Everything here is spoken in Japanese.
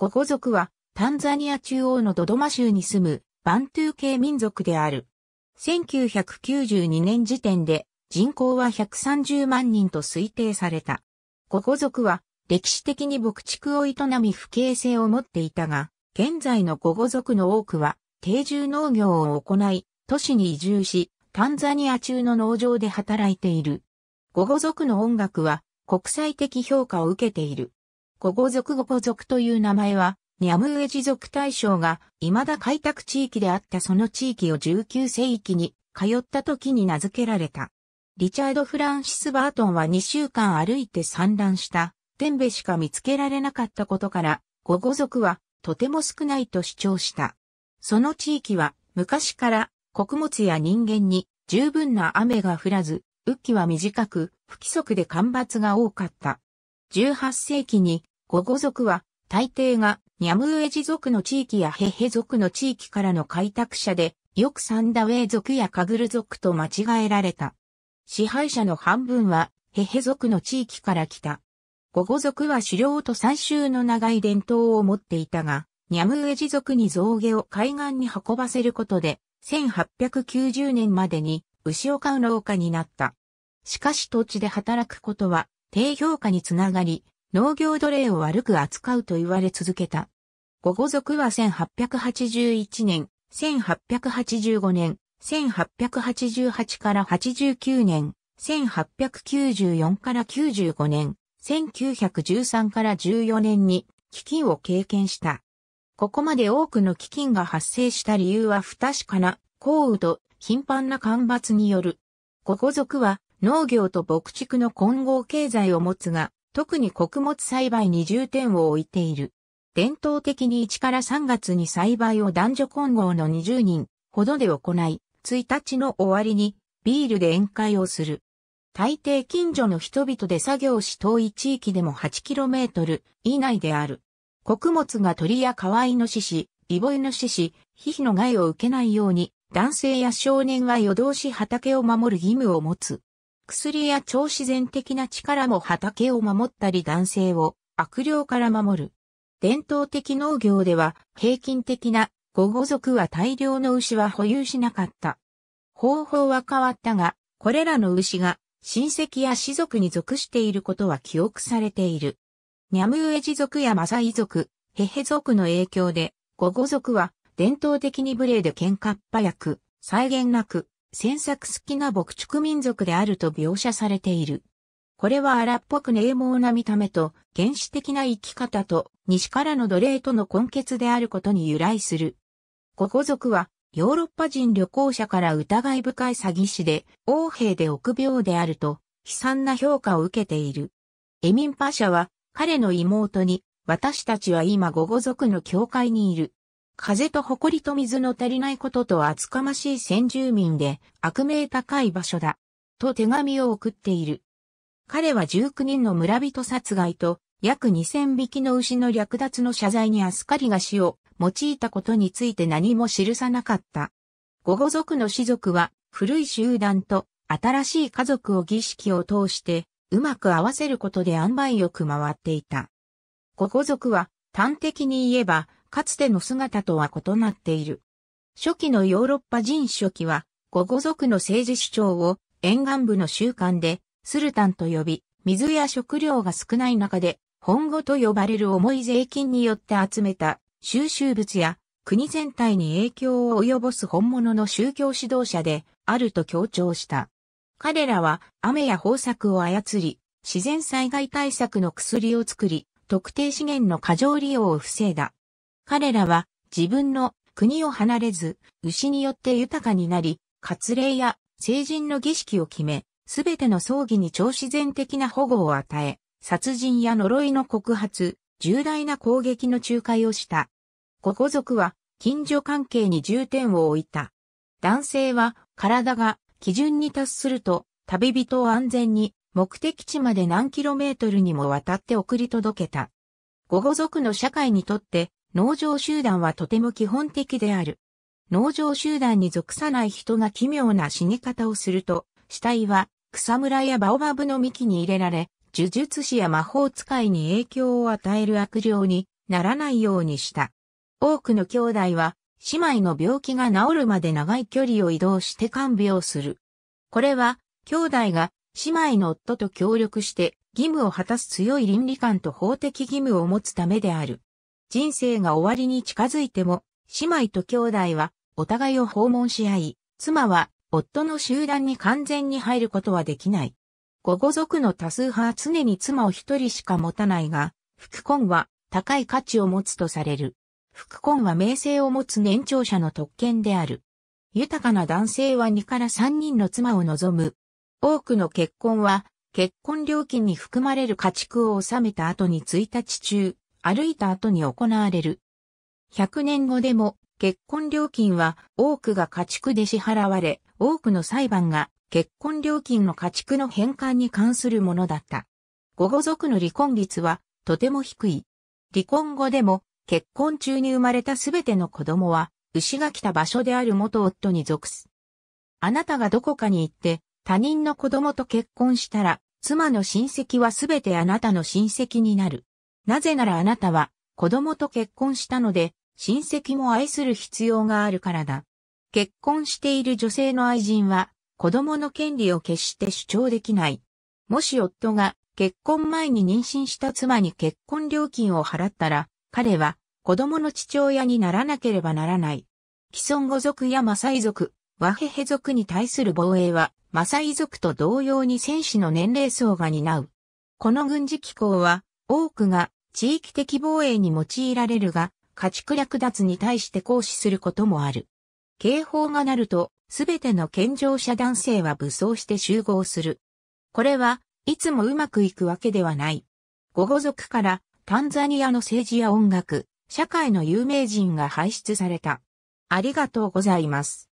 ゴゴ族はタンザニア中央のドドマ州に住むバントゥー系民族である。1992年時点で人口は130万人と推定された。ゴゴ族は歴史的に牧畜を営み不形性を持っていたが、現在のゴゴ族の多くは定住農業を行い、都市に移住し、タンザニア中の農場で働いている。ゴゴ族の音楽は国際的評価を受けている。ゴゴ族ゴポ族という名前は、ニャムウエジ族大将が未だ開拓地域であったその地域を19世紀に通った時に名付けられた。リチャード・フランシス・バートンは2週間歩いて産卵したテンベしか見つけられなかったことから、ゴゴ族はとても少ないと主張した。その地域は昔から穀物や人間に十分な雨が降らず、雨季は短く不規則で干ばつが多かった。18世紀にゴゴ族は、大抵が、ニャムウエジ族の地域やヘヘ族の地域からの開拓者で、よくサンダウェイ族やカグル族と間違えられた。支配者の半分は、ヘヘ族の地域から来た。ゴゴ族は狩猟と採集の長い伝統を持っていたが、ニャムウエジ族に象牙を海岸に運ばせることで、1890年までに牛を飼う農家になった。しかし土地で働くことは低評価につながり、農業奴隷を悪く扱うと言われ続けた。ゴゴ族は1881年、1885年、1888から89年、1894から95年、1913から14年に飢饉を経験した。ここまで多くの飢饉が発生した理由は不確かな降雨と頻繁な干ばつによる。ゴゴ族は農業と牧畜の混合経済を持つが、特に穀物栽培に重点を置いている。伝統的に1から3月に栽培を男女混合の20人ほどで行い、1日の終わりにビールで宴会をする。大抵近所の人々で作業し遠い地域でも 8km 以内である。穀物が鳥や河合の獅子、イボイの獅子、ヒヒの害を受けないように、男性や少年は夜通し畑を守る義務を持つ。薬や超自然的な力も畑を守ったり男性を悪霊から守る。伝統的農業では平均的な五五族は大量の牛は保有しなかった。方法は変わったが、これらの牛が親戚や士族に属していることは記憶されている。ニャムウエジ族やマサイ族、ヘヘ族の影響で、ゴゴ族は伝統的に無礼で喧嘩っ早く、際限なく、詮索好きな牧畜民族であると描写されている。これは荒っぽく冷猛な見た目と原始的な生き方と西からの奴隷との根結であることに由来する。ゴゴ族はヨーロッパ人旅行者から疑い深い詐欺師で王兵で臆病であると悲惨な評価を受けている。エミンパ社は彼の妹に私たちは今ゴゴ族の教会にいる。風と埃と水の足りないことと厚かましい先住民で悪名高い場所だ。と手紙を送っている。彼は19人の村人殺害と約2000匹の牛の略奪の謝罪にアスカリが死を用いたことについて何も記さなかった。ゴゴ族の士族は古い集団と新しい家族を儀式を通してうまく合わせることで塩梅よく回っていた。ゴゴ族は端的に言えばかつての姿とは異なっている。初期のヨーロッパ人初期は、ゴゴ族の政治主張を沿岸部の習慣でスルタンと呼び、水や食料が少ない中で、本語と呼ばれる重い税金によって集めた収集物や国全体に影響を及ぼす本物の宗教指導者であると強調した。彼らは雨や豊作を操り、自然災害対策の薬を作り、特定資源の過剰利用を防いだ。彼らは自分の国を離れず、牛によって豊かになり、割礼や成人の儀式を決め、すべての葬儀に超自然的な保護を与え、殺人や呪いの告発、重大な攻撃の仲介をした。ご護族は近所関係に重点を置いた。男性は体が基準に達すると旅人を安全に目的地まで何キロメートルにもわたって送り届けた。ご護族の社会にとって農場集団はとても基本的である。農場集団に属さない人が奇妙な死に方をすると、死体は草むらやバオバブの幹に入れられ、呪術師や魔法使いに影響を与える悪霊にならないようにした。多くの兄弟は姉妹の病気が治るまで長い距離を移動して看病する。これは兄弟が姉妹の夫と協力して義務を果たす強い倫理観と法的義務を持つためである。人生が終わりに近づいても、姉妹と兄弟はお互いを訪問し合い、妻は夫の集団に完全に入ることはできない。ごご族の多数派は常に妻を一人しか持たないが、副婚は高い価値を持つとされる。副婚は名声を持つ年長者の特権である。豊かな男性は2から3人の妻を望む。多くの結婚は、結婚料金に含まれる家畜を納めた後に1日中、歩いた後に行われる。100年後でも結婚料金は多くが家畜で支払われ、多くの裁判が結婚料金の家畜の返還に関するものだった。ごご族の離婚率はとても低い。離婚後でも結婚中に生まれたすべての子供は牛が来た場所である元夫に属す。あなたがどこかに行って他人の子供と結婚したら妻の親戚はすべてあなたの親戚になる。なぜならあなたは子供と結婚したので、親戚も愛する必要があるからだ。結婚している女性の愛人は、子供の権利を決して主張できない。もし夫が結婚前に妊娠した妻に結婚料金を払ったら、彼は子供の父親にならなければならない。既存語族やマサイ族、ワヘヘ族に対する防衛は、マサイ族と同様に戦士の年齢層が担う。この軍事機構は、多くが地域的防衛に用いられるが、家畜略奪に対して行使することもある。警報が鳴ると、すべての健常者男性は武装して集合する。これはいつもうまくいくわけではない。ご語族からタンザニアの政治や音楽、社会の有名人が輩出された。ありがとうございます。